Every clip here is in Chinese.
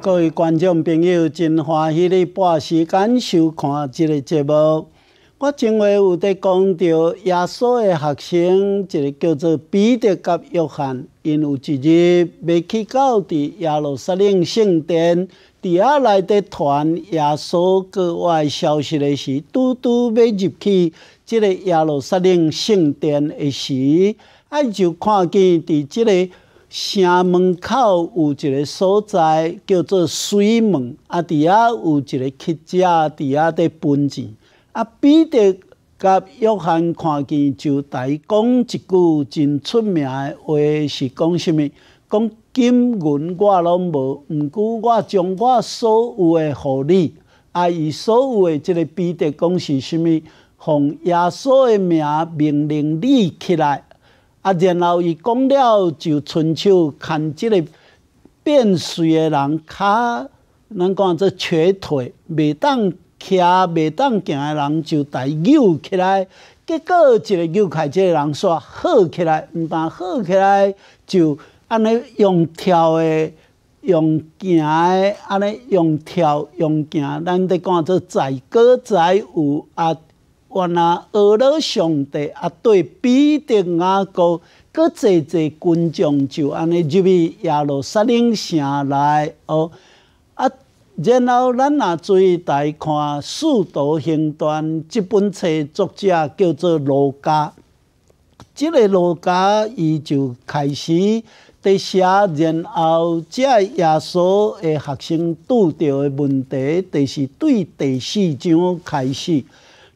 各位观众朋友，真欢喜你半时间收看即个节目。我前话有在讲到，耶稣的学生，一个叫做彼得甲约翰，因有一日欲去到伫耶路撒冷圣殿，伫啊内底传耶稣国外消息的时，拄拄要入去即个耶路撒冷圣殿的时，啊，就看见伫即个。城门口有一个所在叫做水门，啊，底下有一个乞丐，底下在奔钱。啊，彼得甲约翰看见，就台讲一句真出名的话，是讲什物？讲金银我拢无，毋过我将我所有的互汝，啊，以所有的即个彼得讲是甚物？从耶稣的名命令汝起来。啊，然后伊讲了，就伸手牵即个变水诶人，骹，咱讲做瘸腿，未当徛，未当行诶人，就来扭起来。结果一个扭开，即个人煞好起来，毋但好起来，就安尼用跳诶，用行诶，安尼用跳用行，咱得讲做载歌载舞啊。我那俄罗上帝啊，对彼得阿哥，搁济济军众就安尼入去亚罗撒冷城内哦。啊，然后咱注意大看《四道行传》这本册，作者叫做罗家。这个罗家，伊就开始伫写，然后遮亚索的学生拄着的问题，就是对第四章开始。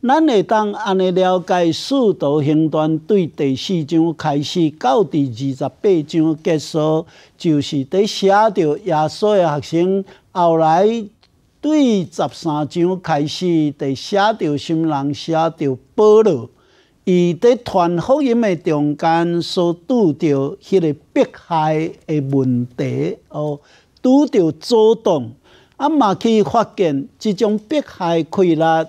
咱会当安尼了解《四道行端》对第四章开始到第二十八章结束，就是伫写到耶稣诶学生后来对十三章开始，伫写到新人写到保罗，伊伫传福音诶中间所拄着迄个迫害诶问题哦，拄着阻挡，啊嘛去发现即种迫害压力。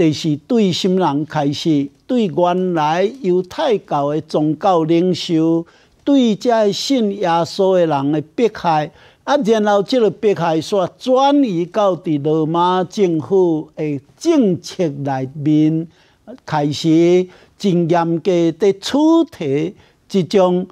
就是对新人开始，对原来有太教的宗教领袖，对这信耶稣的人的迫害，啊，然后这个迫害煞转移到伫罗马政府的政策内面开始，真严格地出台这种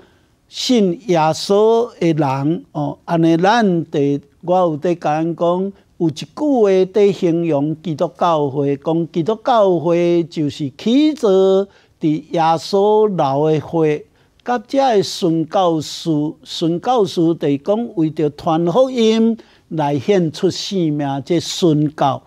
信耶稣的人哦，安尼，咱的我有在讲讲。有一句话在形容基督教会，讲基督教会就是起坐伫耶稣留的会，甲遮的殉教士，殉教士在讲为着传福音来献出性命，这殉教，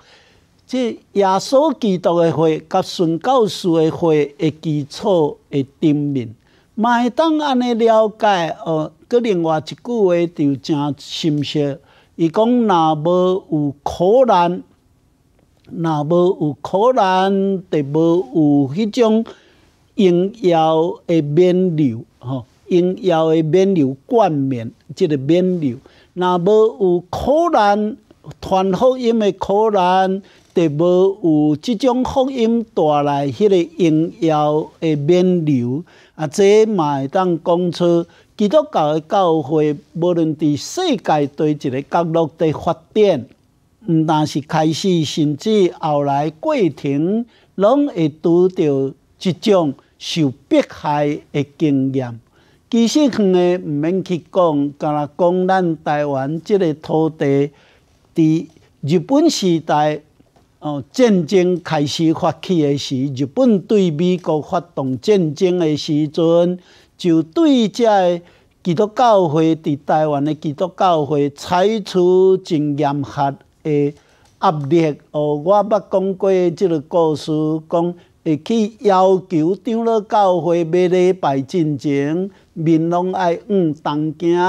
这耶稣基督的会，甲殉教士的会的基础的顶面，麦当安尼了解，哦，搁另外一句话就诚深酸。伊讲，若无有可能，若无有可能，就无有迄种用药的免流，吼，用药的免流冠免，即个免流。若无有可能，传福音的可能。得无有即种福音带来迄个荣耀诶面流啊，即会当讲出基督教诶教会，无论伫世界对一个角落的发展，毋但是开始，甚至后来过程，拢会拄着一种受迫害诶经验。其实远能毋免去讲，若讲咱台湾即个土地伫日本时代。哦，战争开始发起的时，日本对美国发动战争的时阵，就对这个基督教会，伫台湾的基督教会，采取真严苛的压力。哦，我捌讲过即个故事，讲会去要求张老教会每礼拜进前，面拢爱往东京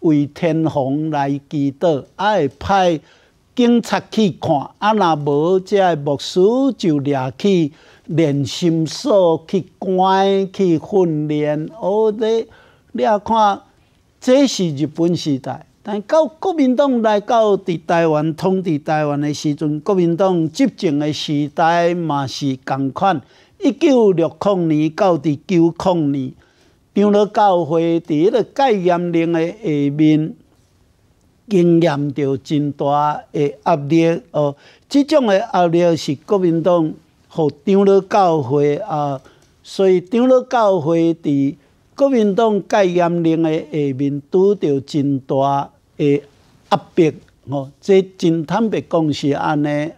为天皇来祈祷，啊，会派。警察去看，啊，若无个牧师就抓去练心术，去关，去训练。哦，你，你啊看，这是日本时代，但到国民党来，到伫台湾统治台湾的时阵，国民党执政的时代嘛是共款。一九六零年到伫九零年，张乐教会，伫迄个戒严令的下面。经验着真大诶压力哦，即种诶压力是国民党互张乐教会啊，所以张乐教会伫国民党戒严令诶下面拄着真大诶压迫哦，即真坦白讲是安尼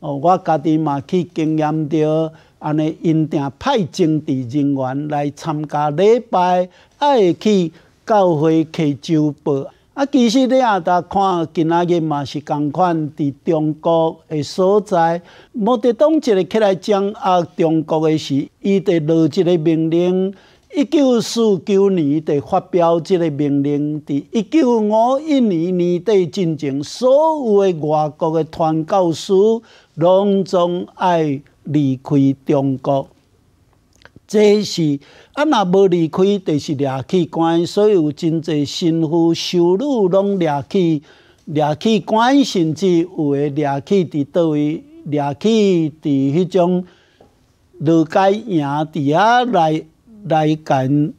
哦，我家己嘛去经验着。安尼，因定派政治人员来参加礼拜，爱去教会去周报。啊，其实你啊，搭看今仔日嘛是共款，伫中国的所在，毛泽东一个起来讲啊，中国的是伊伫落一个命令，一九四九年伫发表这个命令，伫一九五一年年底进行，所有的外国的传教士拢总爱离开中国。这是啊，若无离开，就是掠去官，所以有真侪新妇、收入拢掠去，掠去官，甚至有诶掠去伫倒位，掠去伫迄种落街雅伫遐来来干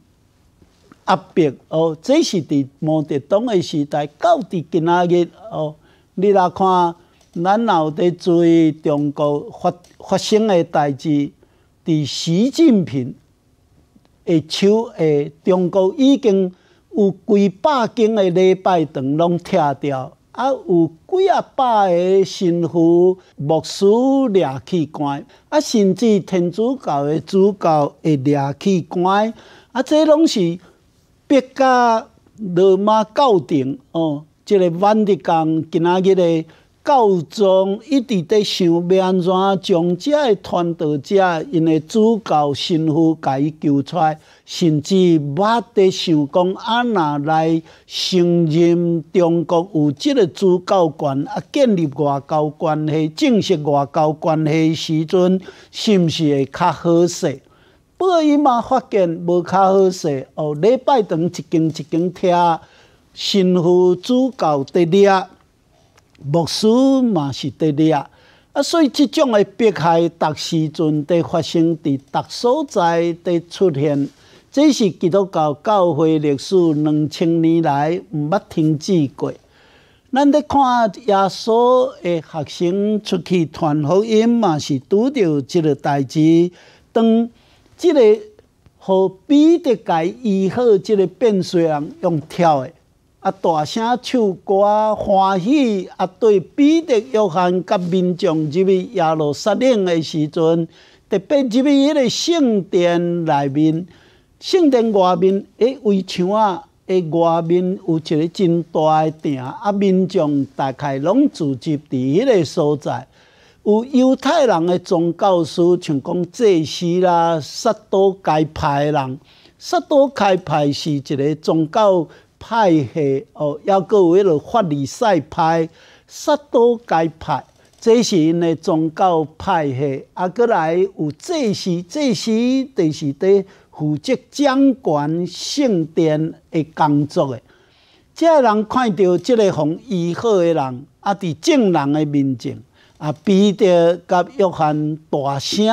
压迫哦。这是伫毛泽东诶时代，到底今仔日哦，你来看咱老在做中国发发生诶代志。伫习近平诶手下，中国已经有几百间诶礼拜堂拢拆掉，啊，有几啊百个神父、牧师掠去关，啊，甚至天主教诶主教也掠去关，啊，这拢是逼甲罗马教廷哦，即个万德工今仔日。教宗一直在想，安怎将这个传道者，因的主教神父伊救出来，甚至也在想讲，安哪来承认中国有这个主教权，啊，建立外交关系，正式外交关系时阵，是毋是会较好些？不过伊嘛发现无较好势，哦，礼拜堂一根一根听，神父主教伫掠。牧师嘛是伫咧，啊，所以即种的迫害，逐时阵在发生，伫逐所在伫出现，这是基督教教会历史两千年来毋捌停止过。咱伫看耶稣的学生出去传福音嘛是拄着即个代志，当即个何彼得甲伊好即个变水人用跳的。啊！大声唱歌，欢喜啊！对彼得、约翰甲民众入去耶路撒冷的时阵，特别入去迄个圣殿内面，圣殿外面诶围墙啊，诶外面有一个真大诶埕，啊民众大概拢聚集伫迄个所在。有犹太人的宗教师，像讲《祭司啦，《撒都该派》人，《撒都该派》是一个宗教。派系哦，抑阁有迄落法律赛派、杀刀该派，这是因个宗教派系。啊，阁来有这些、这些，就是伫负责掌管圣殿的工作的。即人看到即个弘医好的人，啊，伫正人个面前，啊，逼着甲约翰大声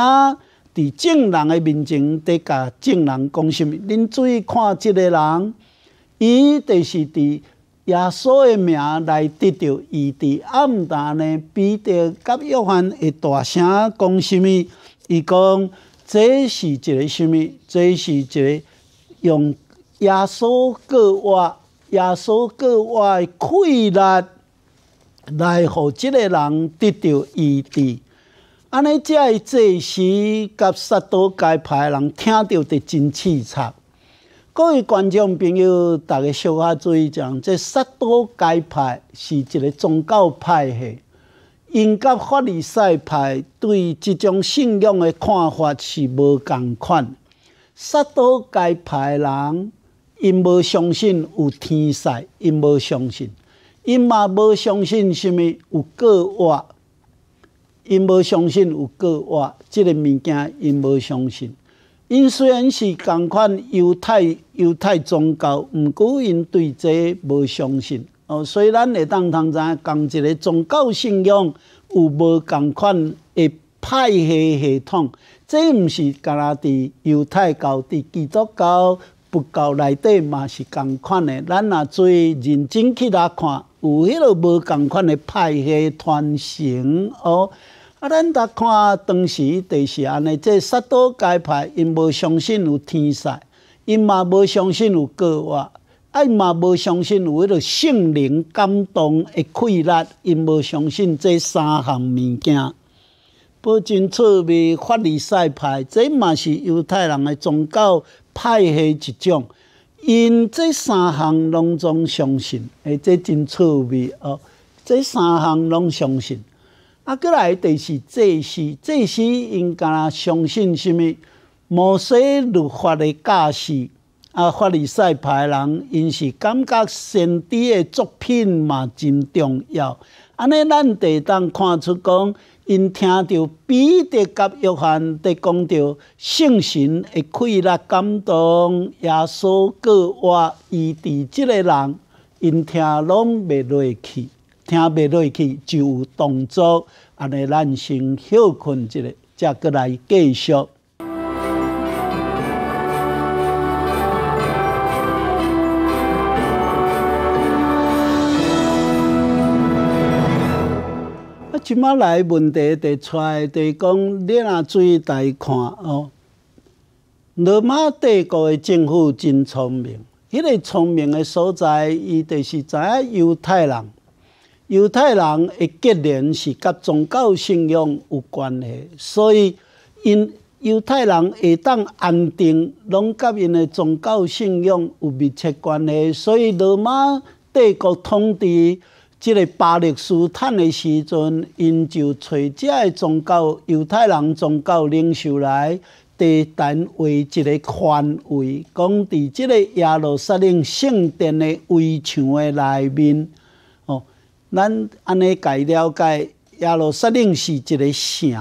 伫正人诶面前，伫甲正人讲什么？恁注意看即个人。伊就是伫耶稣的名来得到医治，暗淡但呢，彼得甲约翰会大声讲什么？伊讲这是一个什么？这是一个用耶稣过话、耶稣过话的快乐来给即个人得到医治，安尼会这时甲撒都该派的人听到得真刺插。各位观众朋友，大家稍下注意讲，这撒都该派是一个宗教派系，因甲法利赛派对这种信仰的看法是无共款。撒都该派人因无相信有天赛，因无相信，因嘛无相信什物有过话，因无相信有过话，这个物件因无相信。因虽然是共款犹太犹太宗教，毋过因对这无相信哦。以咱会当同咱共一个宗教信仰有无共款的派系系统，这毋是干拿伫犹太教、伫基督教、佛教内底嘛是共款的。咱若做认真去来看，有迄个无共款的派系传承哦。啊！咱呾看当时就是安尼，即撒都该派，因无相信有天使，因嘛无相信有个话，啊嘛无相信有迄个性灵感动的溃烂，因无相信这三项物件。不证趣味，法利赛派，即嘛是犹太人的宗教派系一种。因这三项拢总相信，诶，这真趣味哦！这三项拢相信。啊，过来，第是这些，这些因敢相信虾物某些律法的架势啊，法利赛派人，因是感觉神的的作品嘛真重要。安尼，咱得当看出讲，因听到彼得甲约翰伫讲到圣神的快乐感动，耶稣过活伊治即个人，因听拢袂落去。听袂落去，就有动作。安尼，咱先休困一下，再过来继续。啊，即马来问题提出，就讲你若注意来看哦，罗马帝国的政府真聪明，迄个聪明的所在，伊就是知影犹太人。犹太人诶，结连是甲宗教信仰有关系，所以因犹太人会当安定，拢甲因诶宗教信仰有密切关系。所以罗马帝国统治即个巴勒斯坦诶时阵，因就找即个宗教犹太人宗教领袖来地坛为一个权围，讲伫即个耶路撒冷圣殿诶围墙诶内面。咱安尼解了解，耶路撒冷是一个城，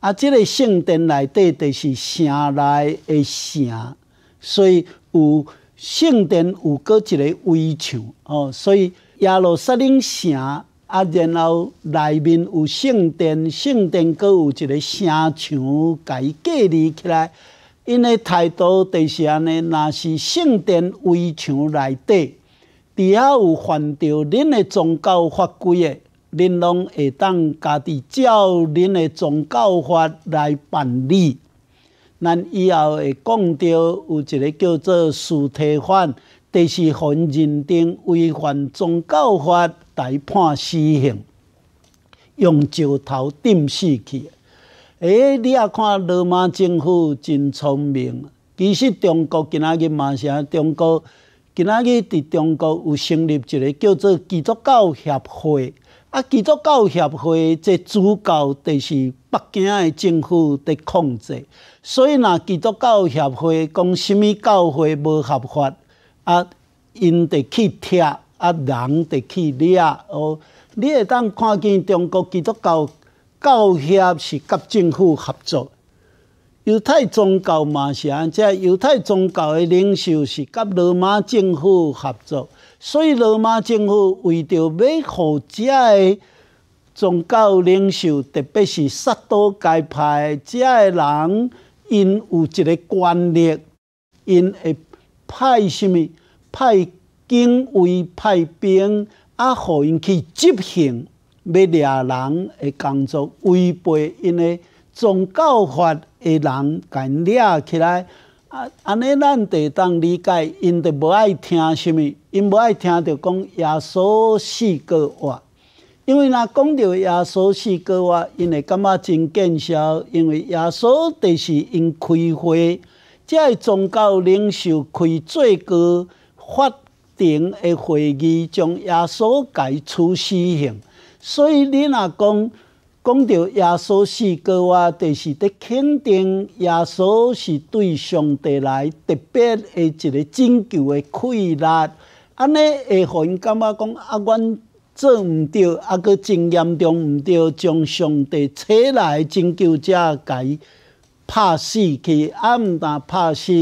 啊，这个圣殿内底就是城内的城，所以有圣殿有个一个围墙哦，所以耶路撒冷城啊，然后内面有圣殿，圣殿搁有一个城墙伊隔离起来，因态度著是安尼，若是圣殿围墙内底。只要有犯着恁的宗教法规的，恁拢会当家己照恁的宗教法来办理。咱以后会讲到有一个叫做实体犯，第四犯认定违反宗教法来判死刑，用石头钉死去。诶，你也看罗马政府真聪明，其实中国今仔日嘛是啊，中国。今仔日伫中国有成立一个叫做基督教协会，啊，基督教协会即主教著是北京的政府伫控制，所以若基督教协会讲什物教会无合法，啊，因得去拆，啊，人得去掠，哦，你会当看见中国基督教教协是甲政府合作。犹太宗教嘛是安遮，犹太宗教的领袖是甲罗马政府合作，所以罗马政府为着要护遮个宗教领袖，特别是萨多该派遮个人，因有一个权力，因会派什物派警卫、派兵，啊，互因去执行要掠人的工作，违背因的宗教法。诶，人甲掠起来，啊，安尼咱得当理解，因着无爱听虾物，因无爱听着讲耶稣四个话，因为若讲着耶稣四个话，因会感觉真见笑，因为耶稣就是因开会，即个宗教领袖开最高法庭诶会议，将耶稣改处死刑，所以你若讲。讲到耶稣是过啊，就是在肯定耶稣是对上帝来特别的一个拯救的困难，安尼会互因感觉讲啊，阮做唔到，啊，佫真严重唔到将上帝找来拯救者家拍死去，啊，但拍死，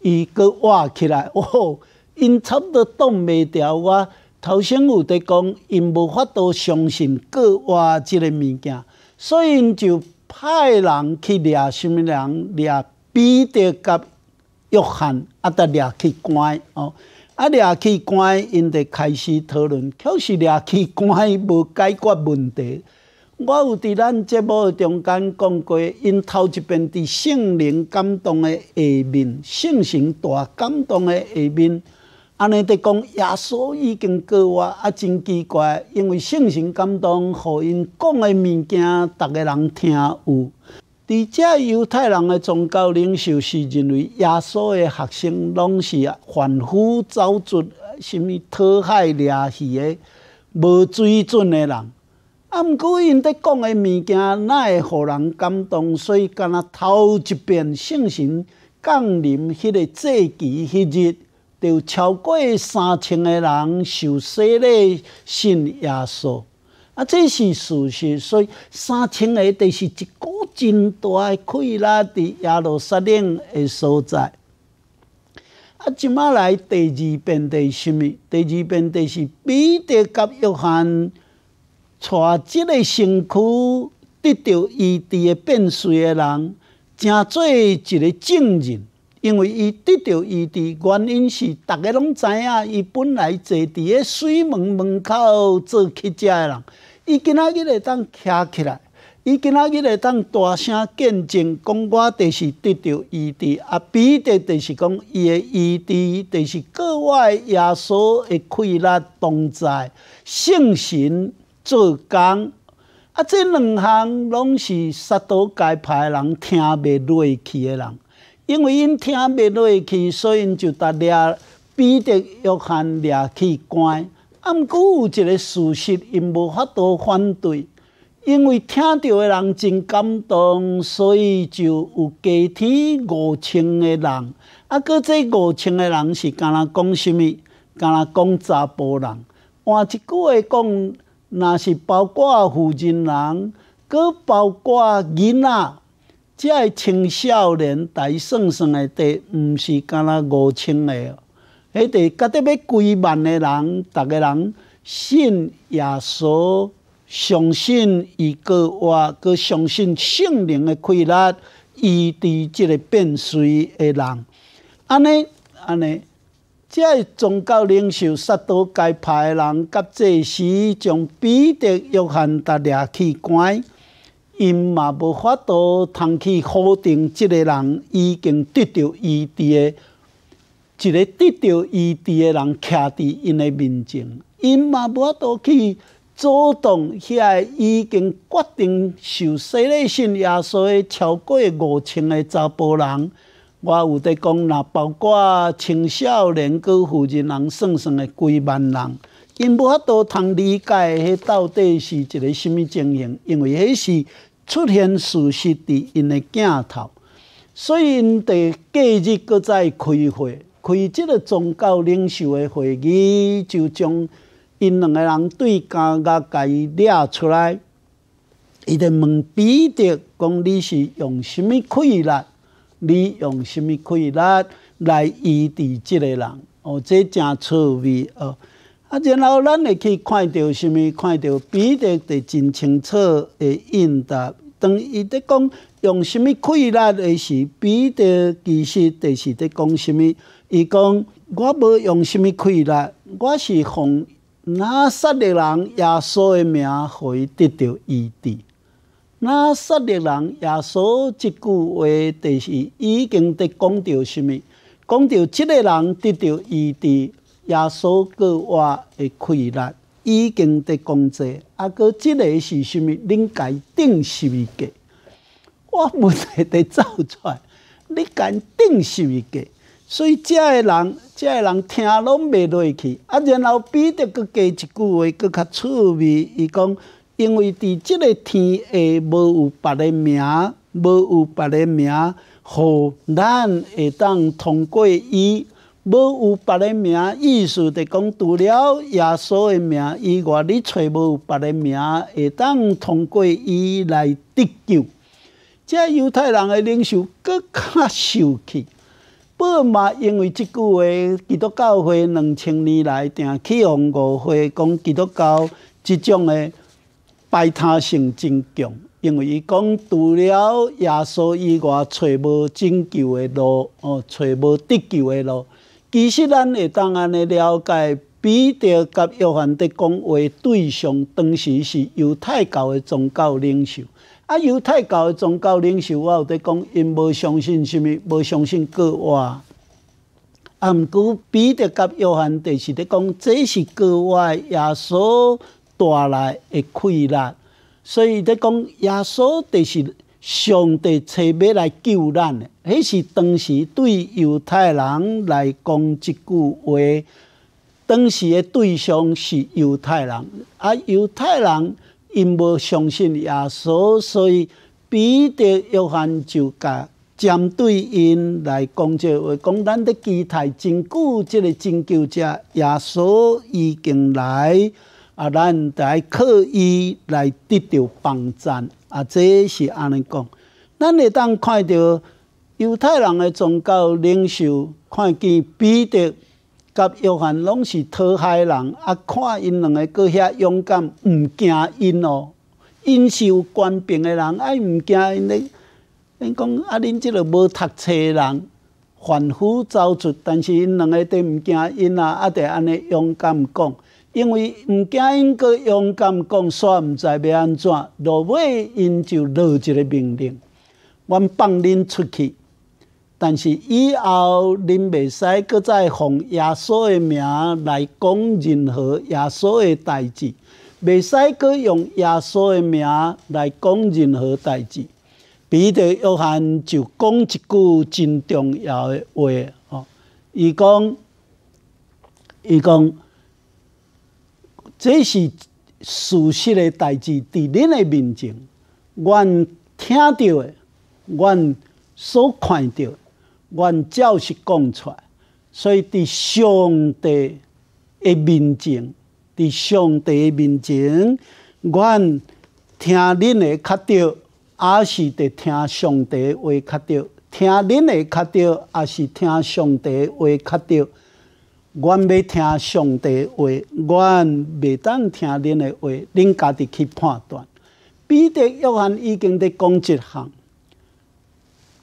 伊佫活起来，哦，因差得挡袂住哇！头先有在讲，因无法度相信国外即个物件，所以因就派人去掠什物人，掠彼得甲约翰啊，达掠去关哦，啊，掠去关，因在开始讨论，可是掠去关无解决问题。我有伫咱节目中间讲过，因头一遍伫圣灵感动的下面，性情大感动的下面。安尼在讲，耶稣已经过活，啊，真奇怪，因为圣神感动，互因讲的物件，逐个人听有。伫遮犹太人的宗教领袖是认为耶稣的学生拢是凡夫走卒，甚物讨海掠鱼的无水准的人。啊，毋过因在讲的物件，哪会互人感动？所以敢若头一遍圣神降临迄个祭期迄日。就超过三千个人受洗礼信耶稣，啊，这是事实，所以三千个，就是一股真大嘅溃拉伫耶路撒冷的所在。啊，今麦来第二遍是什么？第二遍就是彼得甲约翰，带即个身躯得到医治嘅变水的人，正做一个证人。因为伊得到医治，原因是逐个拢知影伊本来坐伫诶水门门口做乞丐的人。伊今仔日会当徛起来，伊今仔日会当大声见证讲：“我著是得到医治啊！”彼著著是讲伊诶医治，著是格外耶稣会可以同在圣神做工啊。即两项拢是杀倒该派诶人，听袂落去诶人。因为因听袂落去，所以就逐掠彼得约翰掠去关。毋过有一个事实，因无法度反对，因为听到的人真感动，所以就有加添五千个人。啊，过这五千个人是干那讲什么？干那讲查甫人。换一句话讲，那是包括负人人，佮包括囡仔。即个青少年台算算诶，第毋是干那五千个迄第绝对要几万诶人，逐个人信耶稣，相信伊过话，佮相信圣灵诶开力，伊伫即个变水诶人，安尼安尼，即个宗教领袖杀倒该派诶人，甲这时将彼得、约翰达掠去关。因嘛无法度通去否定即个人已经得到伊治的，一个得到伊治的人徛伫因的面前，因嘛无法度去阻挡遐个已经决定受洗礼信耶稣超过五千个查甫人，我有在讲，若包括青少年跟负责人算算的几万人，因无法度通理解迄到底是一个甚物情形，因为迄是。出现事实伫因的镜头，所以因在隔日搁再开会，开即个宗教领袖的会议，就将因两个人对家家伊掠出来，伊就问彼得，讲你是用什物困难，你用什物困难来医治即个人？哦，这诚趣味哦。啊，然后咱会去看到什物，看到彼得的真清楚的应答。当伊在讲用什物困难的时，彼得其实就是在讲什物。伊讲我无用什物困难，我是奉那撒的人耶稣的名互伊得到医治。那撒的人耶稣即句话，就是已经在讲到什物，讲到即个人得到医治。耶稣各话的困难，已经在工作，啊，佮即个是甚物？恁家定是袂家，我问题伫走出来，你敢定是袂家。所以遮个人，遮个人听拢袂落去。啊，然后比着佫加一句话，搁较趣味，伊讲，因为伫即个天下无有别个名，无有别个名，互咱会当通过伊。无有别个名，意思就讲除了耶稣诶名以外，你找无别个名会当通过伊来得救。即犹太人诶领袖搁较受气。伯嘛因为即句话，基督教会两千年来定起，往误会讲基督教即种诶排他性真强，因为伊讲除了耶稣以外，找无拯救诶路，哦，找无得救诶路。其实，咱会当安尼了解，彼得甲约翰的讲话对象，当时是犹太教的宗教领袖。啊，犹太教的宗教领袖，我有在讲，因无相信甚物，无相信过话。啊，毋过，彼得甲约翰的是在讲，这是过话，耶稣带来的困难。所以，在讲，耶稣的是。上帝找要来救咱，迄是当时对犹太人来讲一句话。当时的对象是犹太人，啊，犹太人因无相信耶稣，所以彼得约翰就甲针对因来讲这话，讲咱的期待真久，这个拯救者耶稣已经来。啊！咱爱靠伊来得到帮助。啊！这是安尼讲。咱会当看到犹太人的宗教领袖，看见彼得甲约翰拢是讨海人，啊，看因两个够遐勇敢，毋惊因咯。因是有官兵的人，爱毋惊因咧。因讲啊，恁即个无读册人，反复遭出，但是因两个都毋惊因啊，啊，著安尼勇敢讲。因为毋惊因个勇敢讲煞毋知要安怎，落尾因就落一个命令，阮放恁出去。但是以后恁袂使搁再用耶稣的名来讲任何耶稣的代志，袂使搁用耶稣的名来讲任何代志。彼得约翰就讲一句真重要的话，哦，伊讲，伊讲。这是事实的代志，在恁的面前，阮听到的，阮所看到的，阮照实讲出。所以，在上帝的面前，在上帝的面前，阮听恁的较着，还是在听上帝话较着？听恁的较着，还是听上帝话较着？阮欲听上帝话，阮袂当听恁的话，恁家己去判断。彼得约翰已经在讲一项，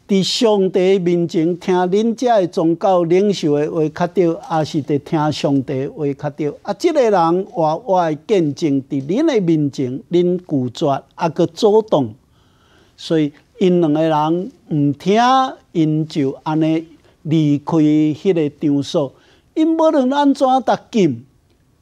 伫上帝面前听恁遮的宗教领袖的话较对，还是伫听上帝话较对。啊，即个人话话见证伫恁的面前，恁拒绝，啊，佮阻挡，所以因两个人毋听，因就安尼离开迄个场所。因无论安怎得紧，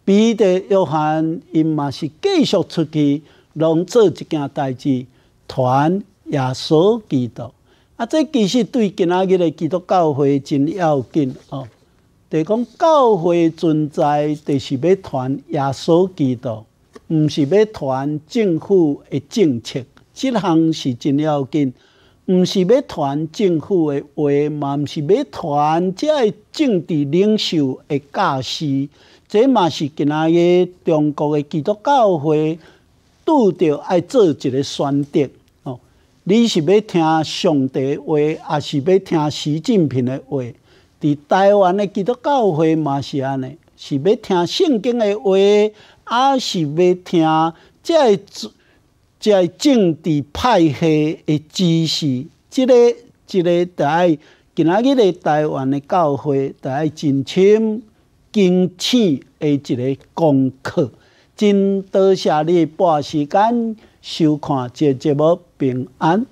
彼得约翰因嘛是继续出去，拢做一件代志，传耶稣基督。啊，这其实对今仔日的基督教会真要紧哦。就讲教会存在，就是要传耶稣基督，毋是要传政府的政策，即项是真要紧。毋是要传政府的话，嘛毋是要传即个政治领袖的教示，这嘛是今仔个中国诶基督教会拄着爱做一个选择。哦，你是要听上帝话，还是要听习近平的话？伫台湾诶基督教会嘛是安尼，是要听圣经的话，还是要听即个？在政治派系的支持，即个、即个台，今仔日的台湾的教会，都真深心尽瘁的一个功课。真多谢你半时间收看这节目，平安。